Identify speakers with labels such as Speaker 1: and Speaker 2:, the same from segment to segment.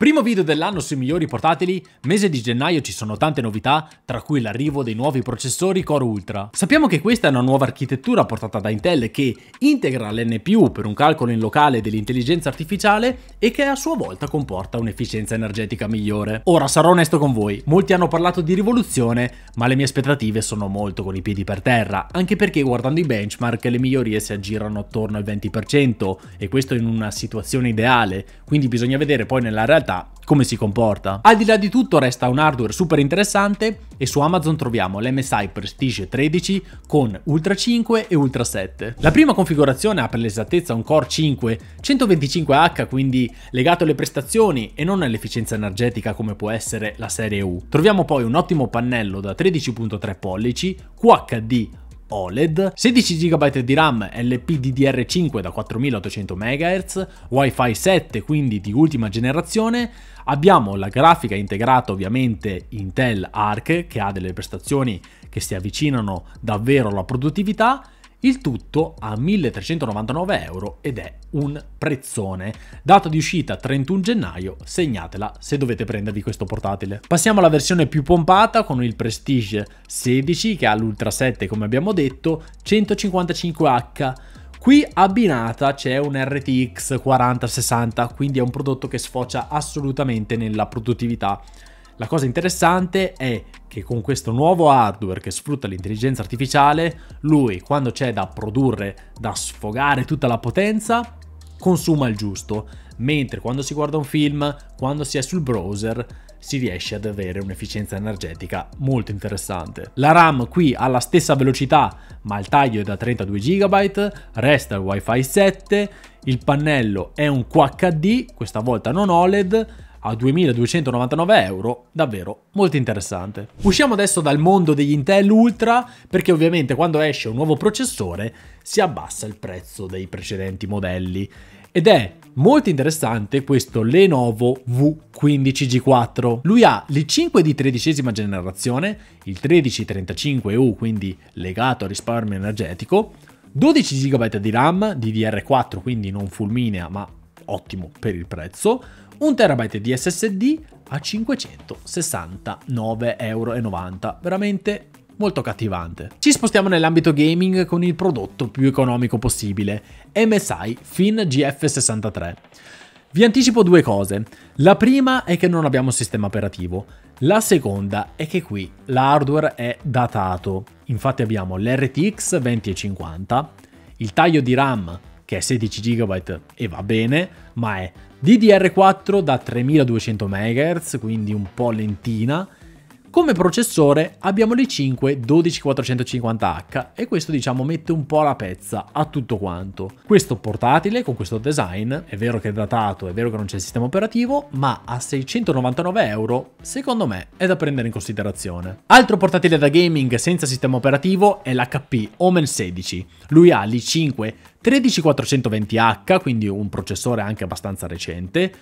Speaker 1: Primo video dell'anno sui migliori portatili, mese di gennaio ci sono tante novità, tra cui l'arrivo dei nuovi processori Core Ultra. Sappiamo che questa è una nuova architettura portata da Intel che integra l'NPU per un calcolo in locale dell'intelligenza artificiale e che a sua volta comporta un'efficienza energetica migliore. Ora sarò onesto con voi, molti hanno parlato di rivoluzione, ma le mie aspettative sono molto con i piedi per terra, anche perché guardando i benchmark le migliorie si aggirano attorno al 20% e questo in una situazione ideale, quindi bisogna vedere poi nella realtà come si comporta. Al di là di tutto resta un hardware super interessante e su Amazon troviamo l'MSI Prestige 13 con Ultra 5 e Ultra 7. La prima configurazione ha per l'esattezza un Core 5 125H quindi legato alle prestazioni e non all'efficienza energetica come può essere la serie U. Troviamo poi un ottimo pannello da 13.3 pollici, QHD OLED, 16 GB di RAM LPDDR5 da 4800 MHz, Wi-Fi 7 quindi di ultima generazione, abbiamo la grafica integrata ovviamente Intel Arc che ha delle prestazioni che si avvicinano davvero alla produttività il tutto a 1399 euro ed è un prezzone. Data di uscita 31 gennaio, segnatela se dovete prendervi questo portatile. Passiamo alla versione più pompata con il Prestige 16 che ha l'Ultra 7 come abbiamo detto, 155H. Qui abbinata c'è un RTX 4060, quindi è un prodotto che sfocia assolutamente nella produttività. La cosa interessante è che con questo nuovo hardware che sfrutta l'intelligenza artificiale, lui quando c'è da produrre, da sfogare tutta la potenza, consuma il giusto, mentre quando si guarda un film, quando si è sul browser, si riesce ad avere un'efficienza energetica molto interessante. La RAM qui ha la stessa velocità, ma il taglio è da 32 GB, resta il WiFi 7, il pannello è un QHD, questa volta non OLED, a 2299 euro, davvero molto interessante. Usciamo adesso dal mondo degli Intel Ultra perché ovviamente quando esce un nuovo processore si abbassa il prezzo dei precedenti modelli ed è molto interessante questo Lenovo V15G4. Lui ha l'i5 di tredicesima generazione, il 1335U quindi legato al risparmio energetico, 12 GB di RAM, DDR4 quindi non fulminea ma ottimo per il prezzo, 1 terabyte di SSD a 569,90 euro, veramente molto cattivante. Ci spostiamo nell'ambito gaming con il prodotto più economico possibile, MSI FinGF63. Vi anticipo due cose. La prima è che non abbiamo sistema operativo. La seconda è che qui l'hardware è datato. Infatti abbiamo l'RTX 2050, il taglio di RAM che è 16 GB e va bene, ma è DDR4 da 3200 MHz, quindi un po' lentina, come processore abbiamo li 5 12450H e questo diciamo mette un po' la pezza a tutto quanto. Questo portatile con questo design, è vero che è datato, è vero che non c'è il sistema operativo, ma a 699 euro secondo me è da prendere in considerazione. Altro portatile da gaming senza sistema operativo è l'HP Omen 16. Lui ha l'i5 13420H, quindi un processore anche abbastanza recente,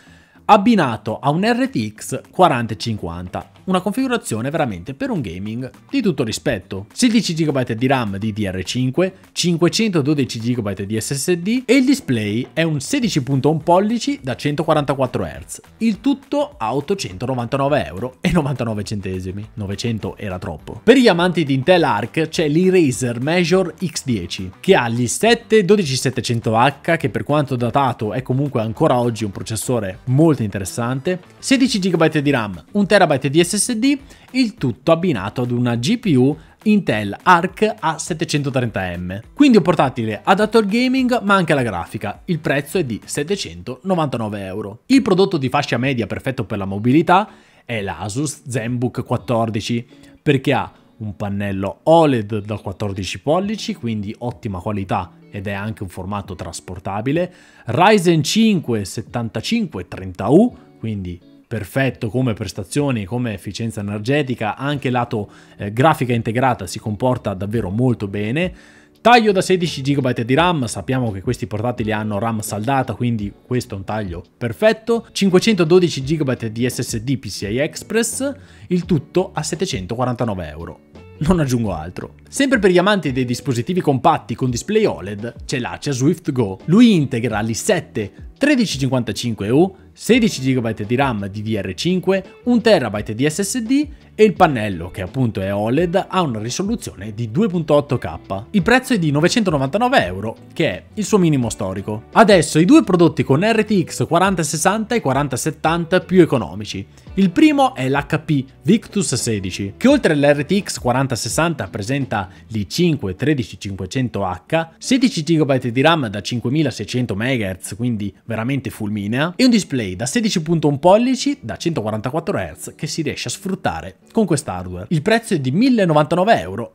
Speaker 1: abbinato a un RTX 4050 una configurazione veramente per un gaming di tutto rispetto. 16 GB di RAM DDR5, 512 GB di SSD e il display è un 16.1 pollici da 144 Hz, il tutto a 899 euro 900 era troppo. Per gli amanti di Intel Arc c'è l'Eraser Measure X10 che ha gli 7 12700H che per quanto datato è comunque ancora oggi un processore molto interessante, 16 GB di RAM, 1 TB di SSD SSD, il tutto abbinato ad una GPU Intel Arc A730M. Quindi un portatile adatto al gaming ma anche alla grafica. Il prezzo è di 799 euro. Il prodotto di fascia media perfetto per la mobilità è l'Asus ZenBook 14 perché ha un pannello OLED da 14 pollici, quindi ottima qualità ed è anche un formato trasportabile, Ryzen 5 7530U, quindi perfetto come prestazioni, come efficienza energetica, anche lato eh, grafica integrata si comporta davvero molto bene. Taglio da 16 GB di RAM, sappiamo che questi portatili hanno RAM saldata, quindi questo è un taglio perfetto. 512 GB di SSD PCI Express, il tutto a 749 euro. Non aggiungo altro. Sempre per gli amanti dei dispositivi compatti con display OLED c'è l'Acia Swift Go. Lui integra l'i7, 1355U, 16 GB di RAM DDR5, 1 TB di SSD e il pannello, che appunto è OLED, ha una risoluzione di 2.8K. Il prezzo è di 999 euro, che è il suo minimo storico. Adesso i due prodotti con RTX 4060 e 4070 più economici. Il primo è l'HP Victus 16, che oltre all'RTX 4060 presenta l'i5 13500H, 16 GB di RAM da 5600 MHz, quindi veramente fulminea e un display da 16.1 pollici da 144 Hz che si riesce a sfruttare con quest'hardware. Il prezzo è di 1099,99 euro.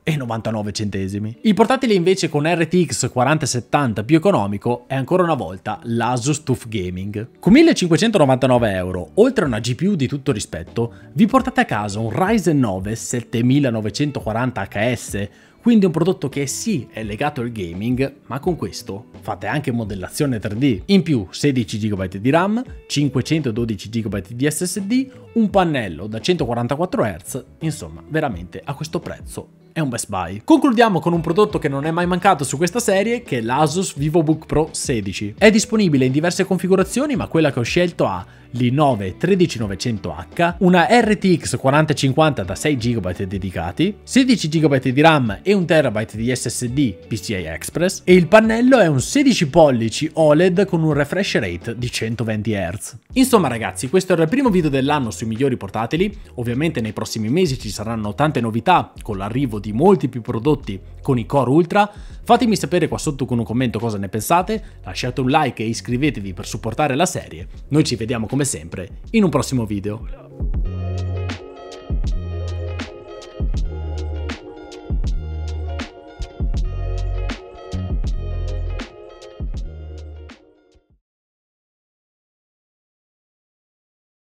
Speaker 1: Il portatile invece con RTX 4070 più economico è ancora una volta l'Asus TUF Gaming. Con 1599 euro, oltre a una GPU di tutto rispetto, vi portate a casa un Ryzen 9 7940HS quindi un prodotto che sì è legato al gaming, ma con questo fate anche modellazione 3D. In più 16 GB di RAM, 512 GB di SSD, un pannello da 144 Hz, insomma veramente a questo prezzo è un best buy. Concludiamo con un prodotto che non è mai mancato su questa serie, che è l'Asus VivoBook Pro 16. È disponibile in diverse configurazioni, ma quella che ho scelto ha l'i9 13900H, una RTX 4050 da 6 GB dedicati, 16 GB di RAM e 1 TB di SSD PCI Express e il pannello è un 16 pollici OLED con un refresh rate di 120 Hz. Insomma ragazzi, questo era il primo video dell'anno sui migliori portatili, ovviamente nei prossimi mesi ci saranno tante novità con l'arrivo di molti più prodotti con i Core Ultra? Fatemi sapere qua sotto con un commento cosa ne pensate, lasciate un like e iscrivetevi per supportare la serie. Noi ci vediamo come sempre in un prossimo video.